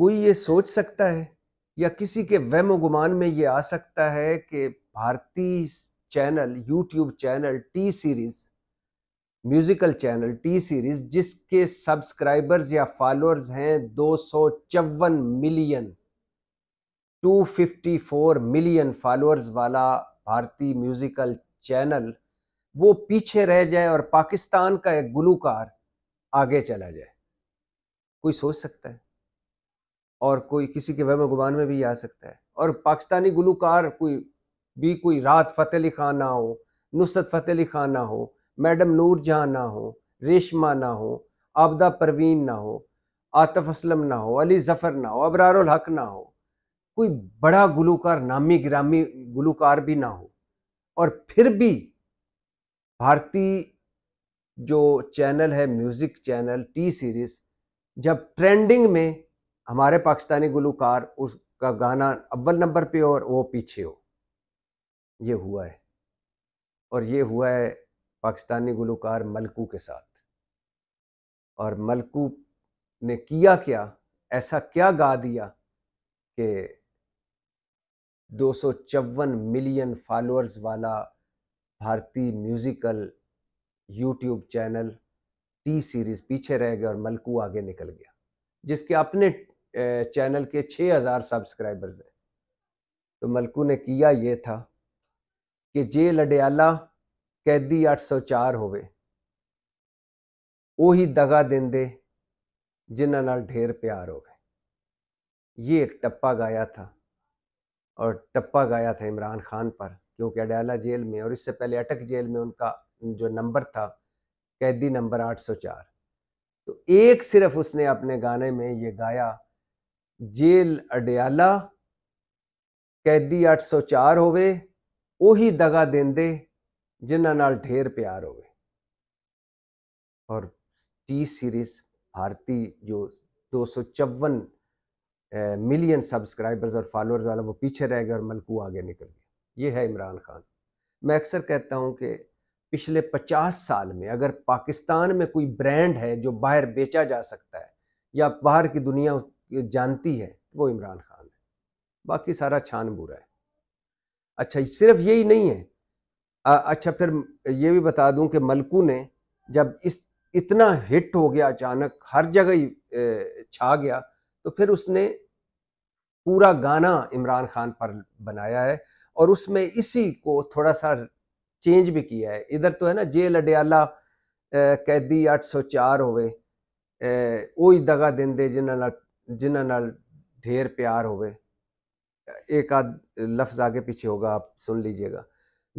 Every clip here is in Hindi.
कोई ये सोच सकता है या किसी के वहम गुमान में ये आ सकता है कि भारतीय channel YouTube channel T Series musical channel T Series जिसके सब्सक्राइबर्स या फॉलोअर्स हैं दो मिलियन 254 मिलियन फॉलोअर्स वाला भारतीय म्यूजिकल चैनल वो पीछे रह जाए और पाकिस्तान का एक गुलूकार आगे चला जाए कोई सोच सकता है और कोई किसी के वहम गुमान में भी आ सकता है और पाकिस्तानी गुलूकार कोई भी कोई रात फ़तेह अली खान ना हो नुसरत फ़तेह अली खान ना हो मैडम नूर जहाँ ना हो रेशमा ना हो आबदा परवीन ना हो आतफ असलम ना हो अली ज़फ़र ना हो अबरारुल हक ना हो कोई बड़ा गुलूकार नामी ग्रामी गुलूकार भी ना हो और फिर भी भारतीय जो चैनल है म्यूज़िक चैनल टी सीरीज़ जब ट्रेंडिंग में हमारे पाकिस्तानी गुलकार उसका गाना अव्वल नंबर पे और वो पीछे हो ये हुआ है और ये हुआ है पाकिस्तानी गुलकार मलकू के साथ और मलकू ने किया क्या ऐसा क्या गा दिया कि दो मिलियन फॉलोअर्स वाला भारतीय musical YouTube channel T Series पीछे रह गया और मलकू आगे निकल गया जिसके अपने चैनल के 6000 सब्सक्राइबर्स हैं तो मलकू ने किया ये था कि जे लडियाला कैदी 804 होवे ਉਹੀ ਦਗਾ ਦਿੰਦੇ ਜਿਨ੍ਹਾਂ जिन्हों ढेर प्यार ਹੋਵੇ ये एक टप्पा गाया था और टप्पा गाया था इमरान खान पर क्योंकि अडयाला जेल में और इससे पहले अटक जेल में उनका जो नंबर था कैदी नंबर 804 तो एक सिर्फ उसने अपने गाने में ये गाया जेल ਅਡਿਆਲਾ कैदी 804 ਹੋਵੇ ਉਹੀ दगा ਦਿੰਦੇ ਜਿਨ੍ਹਾਂ जिन्हों ढेर प्यार ਹੋਵੇ और टी सीरीज भारती जो 254 मिलियन सब्सक्राइबर्स और फॉलोअर्स वाला वो पीछे रह गया और मलकू आगे निकल गया ये है इमरान खान मैं अक्सर कहता हूँ कि पिछले 50 साल में अगर पाकिस्तान में कोई ब्रांड है जो बाहर बेचा जा सकता है या बाहर की दुनिया जानती है वो इमरान खान है बाकी सारा छान बुरा है अच्छा सिर्फ यही नहीं है आ, अच्छा फिर ये भी बता दूं कि मलकू ने जब इस इतना हिट हो गया अचानक हर जगह ही छा गया तो फिर उसने पूरा गाना इमरान खान पर बनाया है और उसमें इसी को थोड़ा सा चेंज भी किया है इधर तो है ना जेल अडयाला कैदी 804 सौ चार ਹੀ दगा दें दे ਨਾਲ जिन्हों ढेर प्यार हो एक आध लफ्ज़ आगे पीछे होगा आप सुन लीजिएगा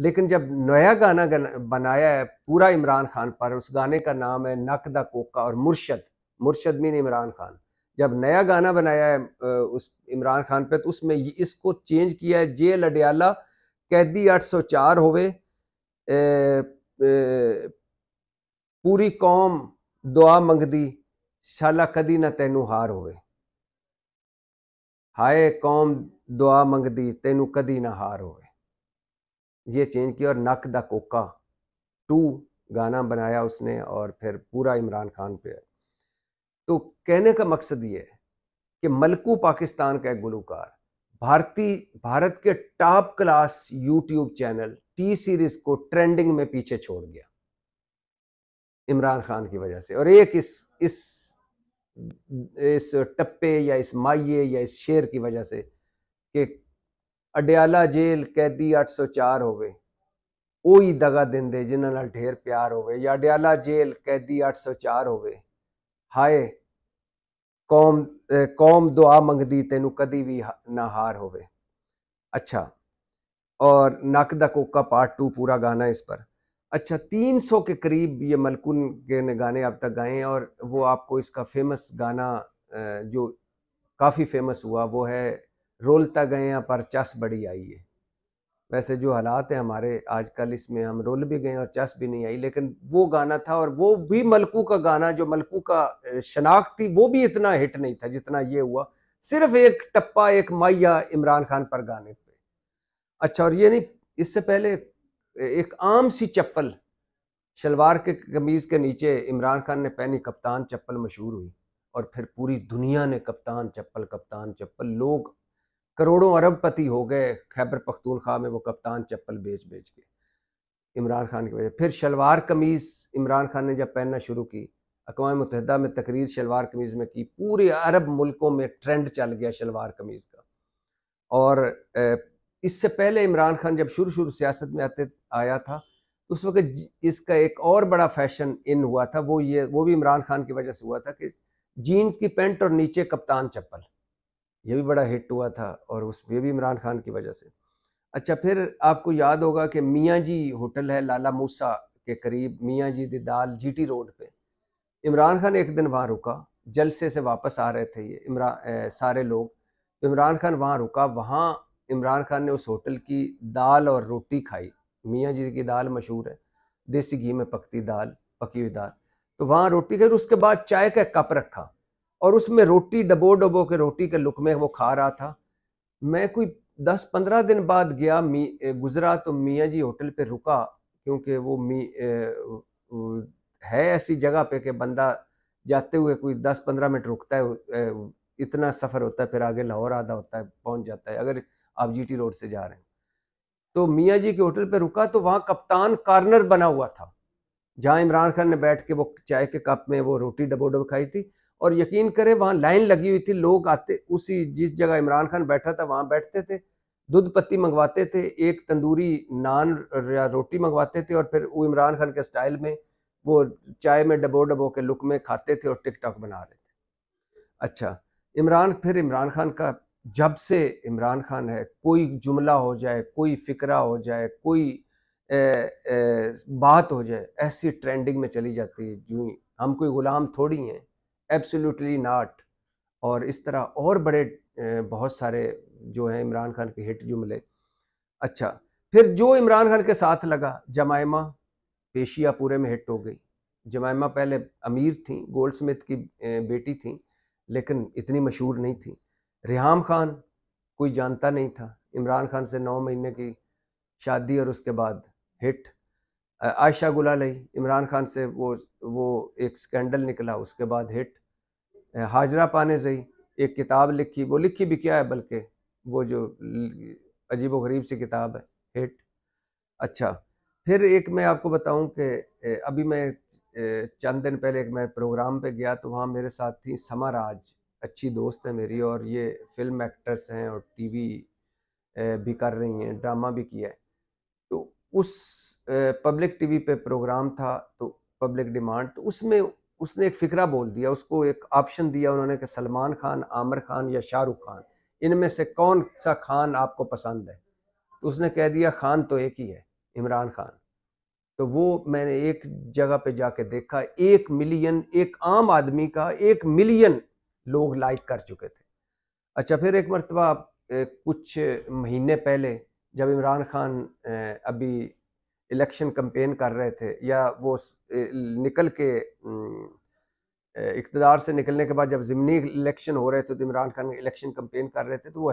लेकिन जब नया गाना बनाया है पूरा इमरान खान पर उस गाने का नाम है द कोका और मुर्शद मुर्शद मीन इमरान खान जब नया गाना बनाया है उस इमरान खान पे तो उसमें इसको चेंज किया है जे लडियाला कैदी 804 होवे ए, ए, पूरी कौम दुआ मंगदी शाला कदी ना तेनू हार होवे हाय कौम दुआ ਮੰਗਦੀ तेनू कदी ना हार ਹੋਵੇ ये चेंज किया और नक द कोका टू गाना बनाया उसने और फिर पूरा इमरान खान पे है तो कहने का मकसद ये है कि मलकू पाकिस्तान का एक गुलूकार भारतीय भारत के top class YouTube channel T Series को ट्रेंडिंग में पीछे छोड़ गया इमरान खान की वजह से और एक इस इस इस टप्पे या इस माइये या इस शेर की वजह से कि अडयाला जेल कैदी अठ सौ चार हो ही दगा दें दे जिन्हों ढेर प्यार हो अडयाला जेल कैदी अठ सौ चार होवे हाय कौम कौम दुआ मंगती तेन कदी भी ना हार होवे अच्छा और नक द कोका पार्ट टू पूरा गाना इस पर अच्छा 300 के करीब ये मलकुन के ने गाने अब तक गाए और वो आपको इसका फेमस गाना जो काफ़ी फेमस हुआ वो है रोलता गए हैं पर चस बड़ी आई है वैसे जो हालात हैं हमारे आजकल इसमें हम रोल भी गए और चस भी नहीं आई लेकिन वो गाना था और वो भी मलकू का गाना जो मलकू का शनाख्त थी वो भी इतना हिट नहीं था जितना ये हुआ सिर्फ एक टप्पा एक माया इमरान खान पर गाने पे अच्छा और ये नहीं इससे पहले एक आम सी चप्पल शलवार के कमीज़ के नीचे इमरान खान ने पहनी कप्तान चप्पल मशहूर हुई और फिर पूरी दुनिया ने कप्तान चप्पल कप्तान चप्पल लोग करोड़ों अरबपति हो गए खैबर पख्तूनख्वा में वो कप्तान चप्पल बेच बेच के इमरान खान की वजह फिर शलवार कमीज़ इमरान खान ने जब पहनना शुरू की अकवा मुतहदा में तकरीर शलवार कमीज़ में की पूरे अरब मुल्कों में ट्रेंड चल गया शलवार कमीज़ का और इससे पहले इमरान खान जब शुरू शुरू सियासत में आते आया था तो उस वक्त इसका एक और बड़ा फैशन इन हुआ था वो ये वो भी इमरान खान की वजह से हुआ था कि जीन्स की पेंट और नीचे कप्तान चप्पल ये भी बड़ा हिट हुआ था और उस ये भी इमरान खान की वजह से अच्छा फिर आपको याद होगा कि मियाँ जी होटल है लाला मूसा के करीब मियाँ जी दिदाल जीटी रोड पे इमरान खान एक दिन वहाँ रुका जलसे से वापस आ रहे थे ये इमरान सारे लोग तो इमरान खान वहाँ रुका वहाँ इमरान खान ने उस होटल की दाल और रोटी खाई मियाँ जी की दाल मशहूर है देसी घी में पकती दाल पकी हुई दाल तो वहाँ रोटी खाई उसके बाद चाय का कप रखा और उसमें रोटी डबो डबो के रोटी के लुक में वो खा रहा था मैं कोई दस पंद्रह दिन बाद गया मी गुजरा तो मियाँ जी होटल पे रुका क्योंकि वो मी ए, है ऐसी जगह पे कि बंदा जाते हुए कोई दस पंद्रह मिनट रुकता है इतना सफ़र होता है फिर आगे लाहौर आधा होता है पहुंच जाता है अगर आप जीटी रोड से जा रहे हैं तो मियाँ जी के होटल पर रुका तो वहाँ कप्तान कार्नर बना हुआ था जहाँ इमरान खान ने बैठ के वो चाय के कप में वो रोटी डबो डबो खाई थी और यकीन करें वहाँ लाइन लगी हुई थी लोग आते उसी जिस जगह इमरान खान बैठा था वहाँ बैठते थे दूध पत्ती मंगवाते थे एक तंदूरी नान या रोटी मंगवाते थे और फिर वो इमरान खान के स्टाइल में वो चाय में डबो डबो के लुक में खाते थे और टिकटॉक बना रहे थे अच्छा इमरान फिर इमरान खान का जब से इमरान खान है कोई जुमला हो जाए कोई फिक्रा हो जाए कोई ए, ए, बात हो जाए ऐसी ट्रेंडिंग में चली जाती है जूँ हम कोई ग़ुलाम थोड़ी हैं एब्सोल्युटली नाट और इस तरह और बड़े बहुत सारे जो हैं इमरान खान के हिट जुमले अच्छा फिर जो इमरान खान के साथ लगा जमायमा पेशिया पूरे में हिट हो गई जमायमा पहले अमीर थी गोल्ड स्मिथ की बेटी थी लेकिन इतनी मशहूर नहीं थी रिहाम खान कोई जानता नहीं था इमरान खान से नौ महीने की शादी और उसके बाद हिट आयशा गुलाई इमरान खान से वो वो एक स्कैंडल निकला उसके बाद हिट हाजरा पाने से एक किताब लिखी वो लिखी भी क्या है बल्कि वो जो अजीब गरीब सी किताब है हिट अच्छा फिर एक मैं आपको बताऊं कि अभी मैं चंद दिन पहले एक मैं प्रोग्राम पे गया तो वहाँ मेरे साथ थी समाराज राज अच्छी दोस्त है मेरी और ये फिल्म एक्टर्स हैं और टीवी भी कर रही हैं ड्रामा भी किया है तो उस पब्लिक टीवी पे प्रोग्राम था तो पब्लिक डिमांड तो उसमें उसने एक फिक्रा बोल दिया उसको एक ऑप्शन दिया उन्होंने कि सलमान खान आमिर खान या शाहरुख खान इनमें से कौन सा खान आपको पसंद है तो उसने कह दिया खान तो एक ही है इमरान खान तो वो मैंने एक जगह पे जाके देखा एक मिलियन एक आम आदमी का एक मिलियन लोग लाइक कर चुके थे अच्छा फिर एक मरतबा कुछ महीने पहले जब इमरान खान अभी इलेक्शन कम्पेन कर रहे थे या वो निकल के इकतदार से निकलने के बाद जब ज़मनी इलेक्शन हो रहे थे तो इमरान खान इलेक्शन कम्पेन कर रहे थे तो वो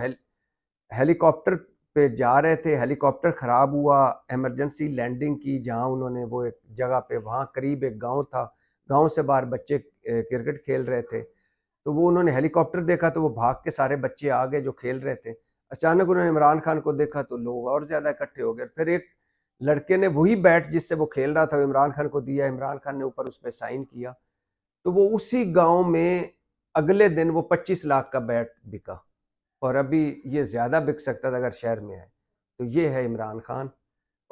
हेलीकॉप्टर पे जा रहे थे हेलीकॉप्टर ख़राब हुआ एमरजेंसी लैंडिंग की जहाँ उन्होंने वो एक जगह पे वहाँ करीब एक गांव था गांव से बाहर बच्चे क्रिकेट खेल रहे थे तो वो उन्होंने हेलीकॉप्टर देखा तो वो भाग के सारे बच्चे आ गए जो खेल रहे थे अचानक उन्होंने इमरान खान को देखा तो लोग और ज़्यादा इकट्ठे हो गए फिर एक लड़के ने वही बैट जिससे वो खेल रहा था इमरान खान को दिया इमरान खान ने ऊपर उस पर साइन किया तो वो उसी गांव में अगले दिन वो 25 लाख का बैट बिका और अभी ये ज़्यादा बिक सकता था अगर शहर में आए तो ये है इमरान खान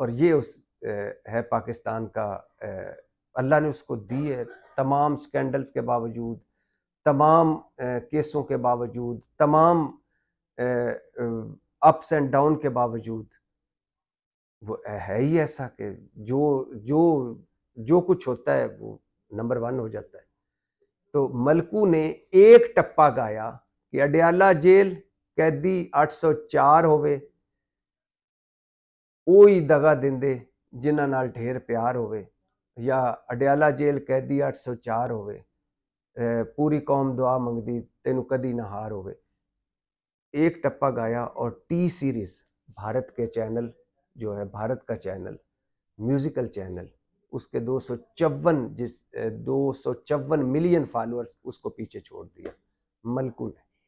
और ये उस है पाकिस्तान का अल्लाह ने उसको दी है तमाम स्कैंडल्स के बावजूद तमाम केसों के बावजूद तमाम अप्स एंड डाउन के बावजूद वो है ही ऐसा कि जो जो जो कुछ होता है वो नंबर वन हो जाता है तो मलकू ने एक टप्पा गाया कि अडयाला जेल कैदी 804 ओ ही दगा दें दे जिन्हों ढेर प्यार ਹੋਵੇ या अडयाला जेल कैदी 804 हो पूरी कौम दुआ मंगती तेन कदी ना हार हो एक टप्पा गाया और टी सीरीज भारत के चैनल जो है भारत का चैनल म्यूजिकल चैनल उसके दो सौ चौवन जिस दो सौ चौवन मिलियन फॉलोअर्स उसको पीछे छोड़ दिया मलकू ने